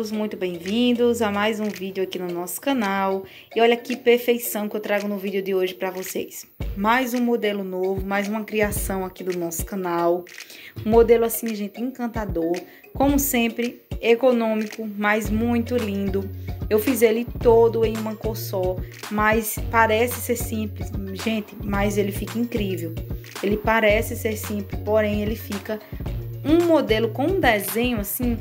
todos muito bem-vindos a mais um vídeo aqui no nosso canal. E olha que perfeição que eu trago no vídeo de hoje para vocês. Mais um modelo novo, mais uma criação aqui do nosso canal. Um modelo assim, gente, encantador. Como sempre, econômico, mas muito lindo. Eu fiz ele todo em uma cor só, mas parece ser simples, gente, mas ele fica incrível. Ele parece ser simples, porém ele fica um modelo com um desenho assim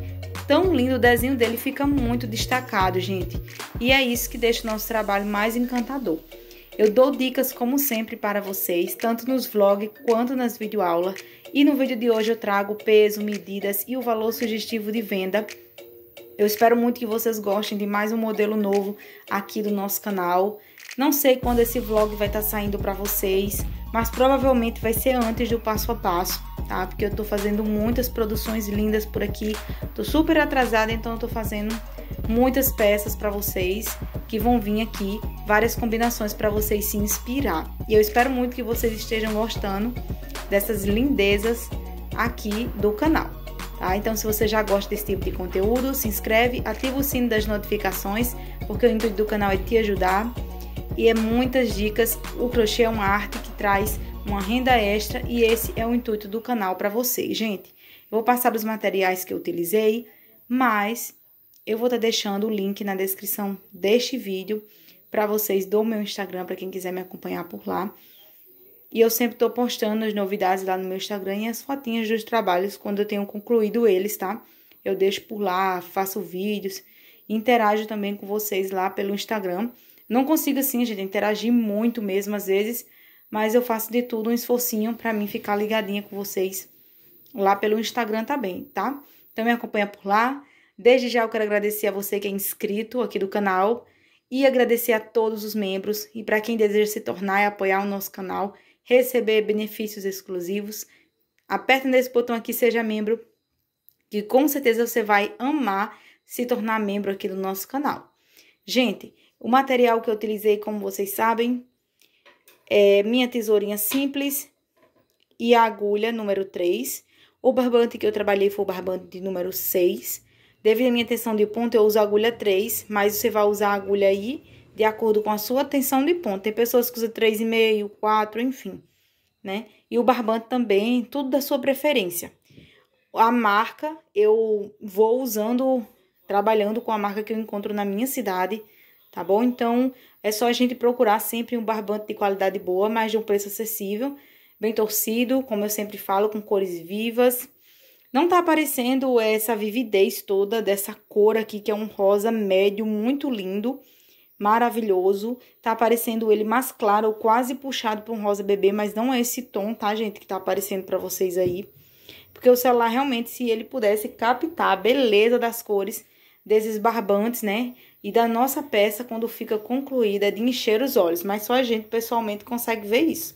tão lindo, o desenho dele fica muito destacado, gente. E é isso que deixa o nosso trabalho mais encantador. Eu dou dicas como sempre para vocês, tanto nos vlogs quanto nas videoaulas. E no vídeo de hoje eu trago peso, medidas e o valor sugestivo de venda. Eu espero muito que vocês gostem de mais um modelo novo aqui do nosso canal. Não sei quando esse vlog vai estar tá saindo para vocês, mas provavelmente vai ser antes do passo a passo tá? Porque eu tô fazendo muitas produções lindas por aqui. Tô super atrasada, então eu tô fazendo muitas peças para vocês que vão vir aqui, várias combinações para vocês se inspirar. E eu espero muito que vocês estejam gostando dessas lindezas aqui do canal. Tá? Então, se você já gosta desse tipo de conteúdo, se inscreve, ativa o sino das notificações, porque o intuito do canal é te ajudar. E é muitas dicas. O crochê é uma arte que traz uma renda extra e esse é o intuito do canal para vocês, gente. Eu vou passar os materiais que eu utilizei, mas eu vou estar tá deixando o link na descrição deste vídeo para vocês do meu Instagram, para quem quiser me acompanhar por lá. E eu sempre estou postando as novidades lá no meu Instagram e as fotinhas dos trabalhos quando eu tenho concluído eles, tá? Eu deixo por lá, faço vídeos, interajo também com vocês lá pelo Instagram. Não consigo assim, gente, interagir muito mesmo às vezes, mas eu faço de tudo um esforcinho para mim ficar ligadinha com vocês lá pelo Instagram também, tá? Então me acompanha por lá. Desde já eu quero agradecer a você que é inscrito aqui do canal e agradecer a todos os membros e para quem deseja se tornar e apoiar o nosso canal, receber benefícios exclusivos, aperta nesse botão aqui seja membro, que com certeza você vai amar se tornar membro aqui do nosso canal. Gente, o material que eu utilizei, como vocês sabem, é, minha tesourinha simples e a agulha número 3. O barbante que eu trabalhei foi o barbante de número 6. Devido à minha tensão de ponto, eu uso a agulha 3, mas você vai usar a agulha aí de acordo com a sua tensão de ponto. Tem pessoas que usam 3,5, 4, enfim, né? E o barbante também, tudo da sua preferência. A marca, eu vou usando, trabalhando com a marca que eu encontro na minha cidade, tá bom? Então, é só a gente procurar sempre um barbante de qualidade boa, mas de um preço acessível, bem torcido, como eu sempre falo, com cores vivas. Não tá aparecendo essa vividez toda dessa cor aqui, que é um rosa médio, muito lindo, maravilhoso. Tá aparecendo ele mais claro, quase puxado para um rosa bebê, mas não é esse tom, tá, gente, que tá aparecendo para vocês aí. Porque o celular realmente, se ele pudesse captar a beleza das cores desses barbantes, né? e da nossa peça quando fica concluída é de encher os olhos, mas só a gente pessoalmente consegue ver isso.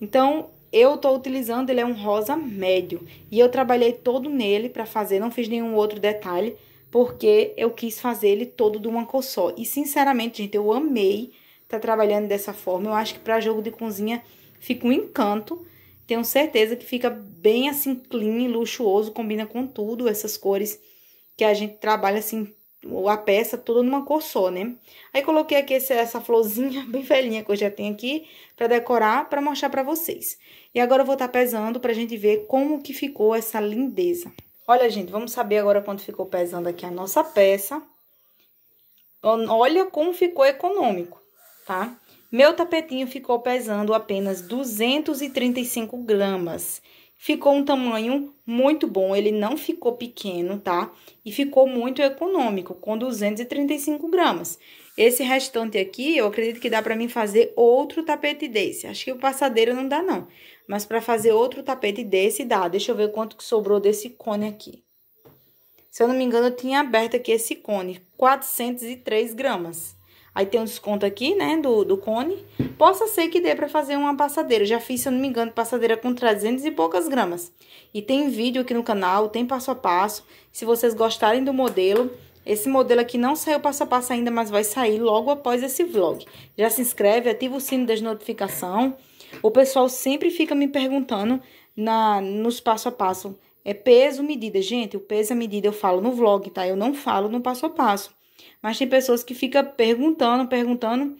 Então, eu estou utilizando, ele é um rosa médio, e eu trabalhei todo nele para fazer, não fiz nenhum outro detalhe, porque eu quis fazer ele todo de uma cor só. E, sinceramente, gente, eu amei estar tá trabalhando dessa forma, eu acho que para jogo de cozinha fica um encanto, tenho certeza que fica bem assim clean, luxuoso, combina com tudo, essas cores que a gente trabalha assim ou a peça toda numa cor só, né? Aí coloquei aqui essa, essa florzinha bem velhinha que eu já tenho aqui para decorar, para mostrar para vocês. E agora eu vou estar tá pesando pra gente ver como que ficou essa lindeza. Olha, gente, vamos saber agora quanto ficou pesando aqui a nossa peça. Olha como ficou econômico, tá? Meu tapetinho ficou pesando apenas 235 gramas ficou um tamanho muito bom, ele não ficou pequeno, tá? E ficou muito econômico, com 235 gramas. Esse restante aqui, eu acredito que dá pra mim fazer outro tapete desse. Acho que o passadeiro não dá, não. Mas pra fazer outro tapete desse, dá. Deixa eu ver quanto que sobrou desse cone aqui. Se eu não me engano, eu tinha aberto aqui esse cone, 403 gramas. Aí tem um desconto aqui, né, do, do cone. Possa ser que dê para fazer uma passadeira. Já fiz, se eu não me engano, passadeira com 300 e poucas gramas. E tem vídeo aqui no canal, tem passo a passo. Se vocês gostarem do modelo, esse modelo aqui não saiu passo a passo ainda, mas vai sair logo após esse vlog. Já se inscreve, ativa o sino das notificações. O pessoal sempre fica me perguntando na, nos passo a passo. É peso, medida. Gente, o peso e é a medida eu falo no vlog, tá? Eu não falo no passo a passo. Mas tem pessoas que ficam perguntando, perguntando,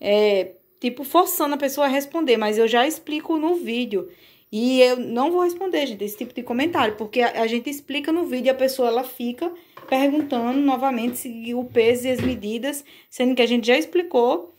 é, tipo, forçando a pessoa a responder. Mas eu já explico no vídeo. E eu não vou responder, gente, esse tipo de comentário, porque a, a gente explica no vídeo e a pessoa ela fica perguntando novamente se o peso e as medidas, sendo que a gente já explicou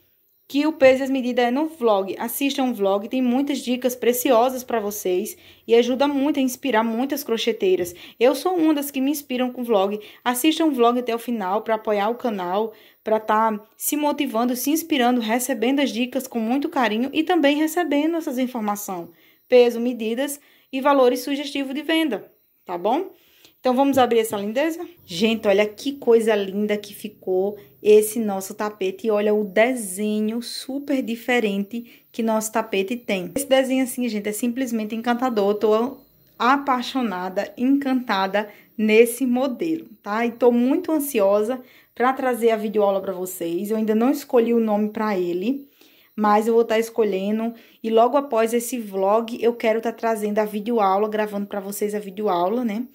que o peso e as medidas é no vlog. Assistam um vlog, tem muitas dicas preciosas para vocês e ajuda muito a inspirar muitas crocheteiras. Eu sou uma das que me inspiram com vlog. Assistam um vlog até o final para apoiar o canal, para estar tá se motivando, se inspirando, recebendo as dicas com muito carinho e também recebendo essas informações, peso, medidas e valores sugestivos de venda, tá bom? Então, vamos abrir essa lindeza? Gente, olha que coisa linda que ficou esse nosso tapete. E olha o desenho super diferente que nosso tapete tem. Esse desenho, assim, gente, é simplesmente encantador. Eu tô apaixonada, encantada nesse modelo, tá? E tô muito ansiosa para trazer a videoaula para vocês. Eu ainda não escolhi o nome para ele, mas eu vou estar tá escolhendo e logo após esse vlog eu quero estar tá trazendo a videoaula, gravando para vocês a videoaula, né?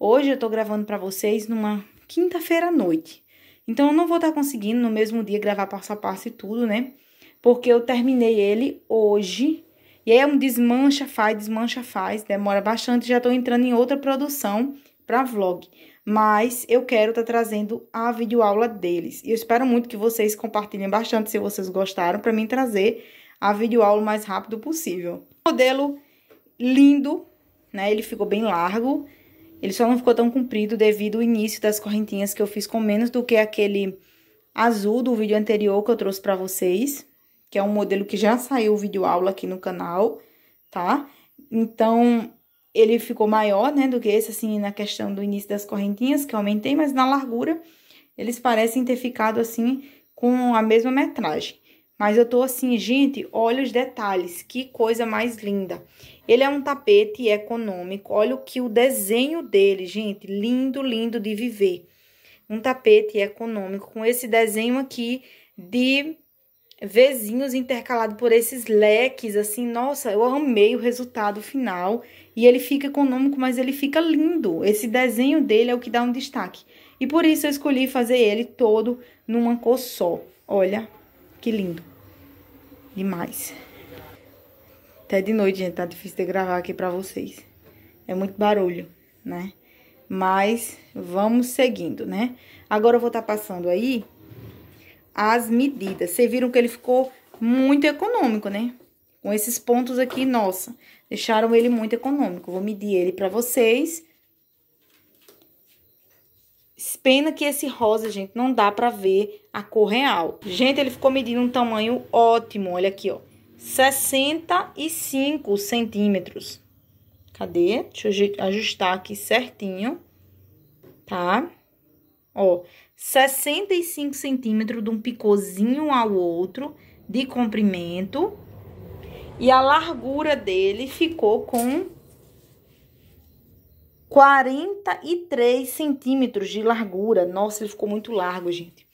Hoje eu tô gravando para vocês numa quinta-feira à noite. Então eu não vou estar tá conseguindo no mesmo dia gravar passo a passo e tudo, né? Porque eu terminei ele hoje. E aí é um desmancha, faz, desmancha, faz. Demora bastante, já tô entrando em outra produção para vlog. Mas eu quero estar tá trazendo a videoaula deles. E eu espero muito que vocês compartilhem bastante se vocês gostaram para mim trazer a videoaula o mais rápido possível. Modelo lindo, né? Ele ficou bem largo. Ele só não ficou tão comprido devido ao início das correntinhas que eu fiz com menos do que aquele azul do vídeo anterior que eu trouxe para vocês, que é um modelo que já saiu vídeo aula aqui no canal, tá? Então, ele ficou maior, né, do que esse, assim, na questão do início das correntinhas, que eu aumentei, mas na largura, eles parecem ter ficado, assim, com a mesma metragem. Mas eu tô assim, gente, olha os detalhes, que coisa mais linda. Ele é um tapete econômico, olha o que o desenho dele, gente, lindo, lindo de viver. Um tapete econômico com esse desenho aqui de vezinhos intercalado por esses leques, assim, nossa, eu amei o resultado final. E ele fica econômico, mas ele fica lindo. Esse desenho dele é o que dá um destaque. E por isso eu escolhi fazer ele todo numa cor só. Olha, que lindo. Demais. Até de noite, gente, tá difícil de gravar aqui pra vocês. É muito barulho, né? Mas vamos seguindo, né? Agora eu vou estar tá passando aí as medidas. Vocês viram que ele ficou muito econômico, né? Com esses pontos aqui, nossa, deixaram ele muito econômico. Vou medir ele pra vocês Pena que esse rosa, gente, não dá pra ver a cor real. Gente, ele ficou medindo um tamanho ótimo. Olha aqui, ó. 65 centímetros. Cadê? Deixa eu ajustar aqui certinho. Tá? Ó, 65 centímetros de um picôzinho ao outro de comprimento. E a largura dele ficou com 43 centímetros de largura. Nossa, ele ficou muito largo, gente.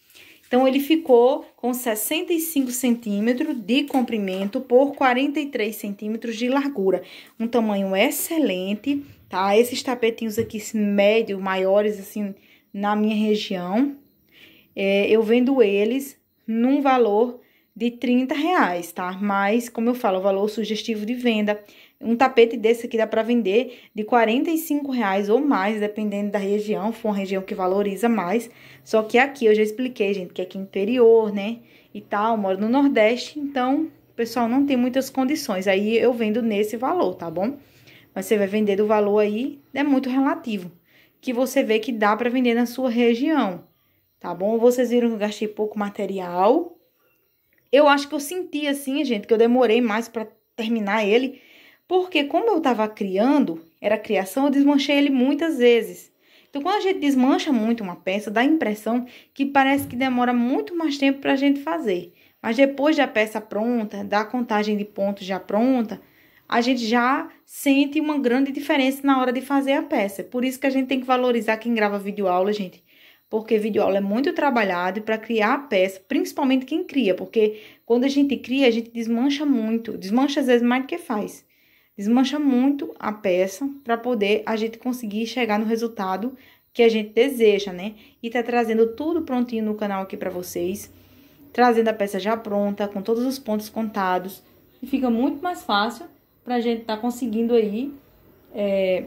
Então, ele ficou com 65 centímetros de comprimento por 43 centímetros de largura. Um tamanho excelente, tá? Esses tapetinhos aqui, médio maiores, assim, na minha região, é, eu vendo eles num valor de 30 reais, tá? Mas, como eu falo, o é valor sugestivo de venda um tapete desse aqui dá para vender de 45 reais ou mais, dependendo da região, for uma região que valoriza mais. Só que aqui eu já expliquei, gente, que aqui é interior, né? E tal, moro no Nordeste, então pessoal não tem muitas condições. Aí eu vendo nesse valor, tá bom? Mas você vai vender do valor aí, é muito relativo, que você vê que dá para vender na sua região, tá bom? Vocês viram que eu gastei pouco material. Eu acho que eu senti assim, gente, que eu demorei mais para terminar ele porque como eu estava criando, era criação, eu desmanchei ele muitas vezes. Então, quando a gente desmancha muito uma peça, dá a impressão que parece que demora muito mais tempo para a gente fazer. Mas depois da peça pronta, da contagem de pontos já pronta, a gente já sente uma grande diferença na hora de fazer a peça. Por isso que a gente tem que valorizar quem grava videoaula, gente. Porque videoaula é muito trabalhado para criar a peça, principalmente quem cria, porque quando a gente cria, a gente desmancha muito, desmancha às vezes mais do que faz. Desmancha muito a peça para poder a gente conseguir chegar no resultado que a gente deseja, né? E tá trazendo tudo prontinho no canal aqui para vocês, trazendo a peça já pronta, com todos os pontos contados, e fica muito mais fácil pra gente tá conseguindo aí é,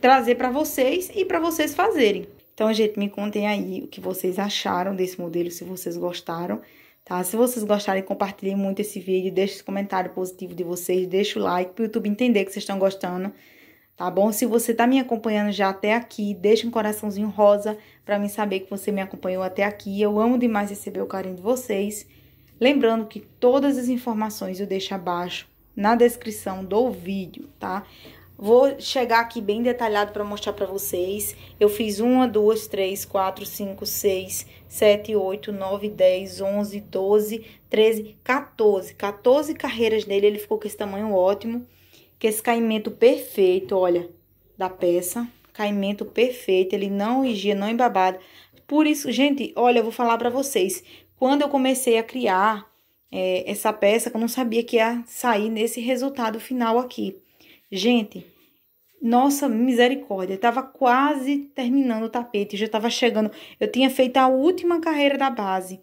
trazer para vocês e para vocês fazerem. Então, gente, me contem aí o que vocês acharam desse modelo, se vocês gostaram. Tá? Se vocês gostarem, compartilhem muito esse vídeo, deixem um comentário positivo de vocês, deixe o like para o YouTube entender que vocês estão gostando, tá bom? Se você está me acompanhando já até aqui, deixe um coraçãozinho rosa para mim saber que você me acompanhou até aqui. Eu amo demais receber o carinho de vocês. Lembrando que todas as informações eu deixo abaixo na descrição do vídeo, tá? Vou chegar aqui bem detalhado para mostrar para vocês. Eu fiz 1, 2, 3, 4, 5, 6, 7, 8, 9, 10, 11, 12, 13, 14. 14 carreiras nele, ele ficou com esse tamanho ótimo. Com esse caimento perfeito, olha, da peça. Caimento perfeito, ele não higia, não embabado. Por isso, gente, olha, eu vou falar para vocês. Quando eu comecei a criar é, essa peça, eu não sabia que ia sair nesse resultado final aqui. Gente, nossa misericórdia, estava quase terminando o tapete, já estava chegando. Eu tinha feito a última carreira da base.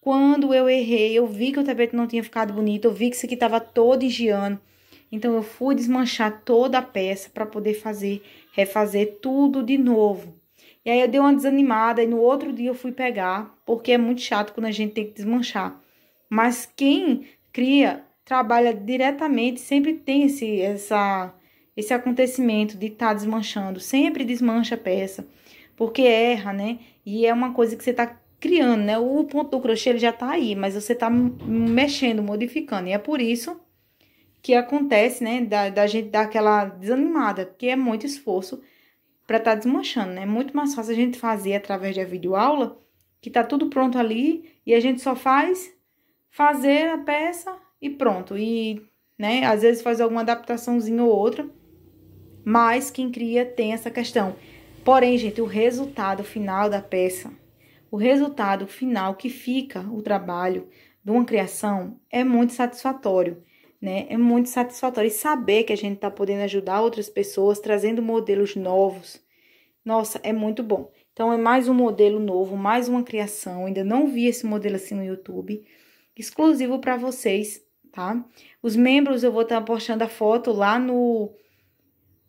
Quando eu errei, eu vi que o tapete não tinha ficado bonito, eu vi que isso aqui estava todo higiano. Então eu fui desmanchar toda a peça para poder fazer, refazer tudo de novo. E aí eu dei uma desanimada e no outro dia eu fui pegar, porque é muito chato quando a gente tem que desmanchar. Mas quem cria trabalha diretamente, sempre tem esse, essa, esse acontecimento de estar tá desmanchando, sempre desmancha a peça, porque erra, né? E é uma coisa que você está criando, né? O ponto do crochê ele já está aí, mas você está mexendo, modificando, e é por isso que acontece, né, da, da gente dar aquela desanimada, porque é muito esforço para estar tá desmanchando, né? É muito mais fácil a gente fazer através da videoaula, que tá tudo pronto ali e a gente só faz fazer a peça, e pronto. E, né, às vezes faz alguma adaptaçãozinha ou outra, mas quem cria tem essa questão. Porém, gente, o resultado final da peça, o resultado final que fica o trabalho de uma criação é muito satisfatório, né? É muito satisfatório. E saber que a gente está podendo ajudar outras pessoas trazendo modelos novos, nossa, é muito bom. Então, é mais um modelo novo, mais uma criação. Ainda não vi esse modelo assim no YouTube, exclusivo para vocês tá? Os membros eu vou estar postando a foto lá no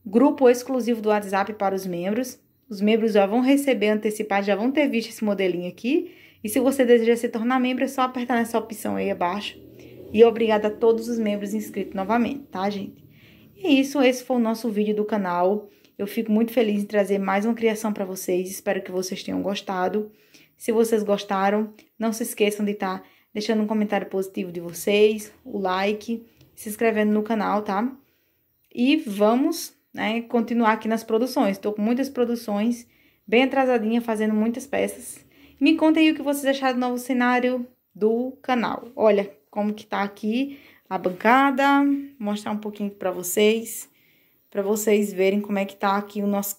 grupo exclusivo do WhatsApp para os membros. Os membros já vão receber antecipado, já vão ter visto esse modelinho aqui. E se você deseja se tornar membro, é só apertar nessa opção aí abaixo. E obrigada a todos os membros inscritos novamente, tá, gente? E é isso, esse foi o nosso vídeo do canal. Eu fico muito feliz em trazer mais uma criação para vocês. Espero que vocês tenham gostado. Se vocês gostaram, não se esqueçam de estar tá deixando um comentário positivo de vocês, o like, se inscrevendo no canal, tá? E vamos, né, continuar aqui nas produções. Estou com muitas produções, bem atrasadinha, fazendo muitas peças. Me contem aí o que vocês acharam do novo cenário do canal. Olha como que tá aqui a bancada, mostrar um pouquinho para vocês, para vocês verem como é que tá aqui o nosso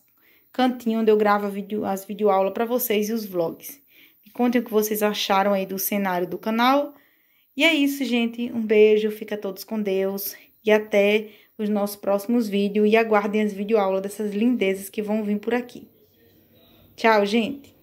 cantinho onde eu gravo vídeo, as videoaulas para vocês e os vlogs. Contem o que vocês acharam aí do cenário do canal. E é isso, gente. Um beijo, fica todos com Deus e até os nossos próximos vídeos e aguardem as videoaulas dessas lindezas que vão vir por aqui. Tchau, gente!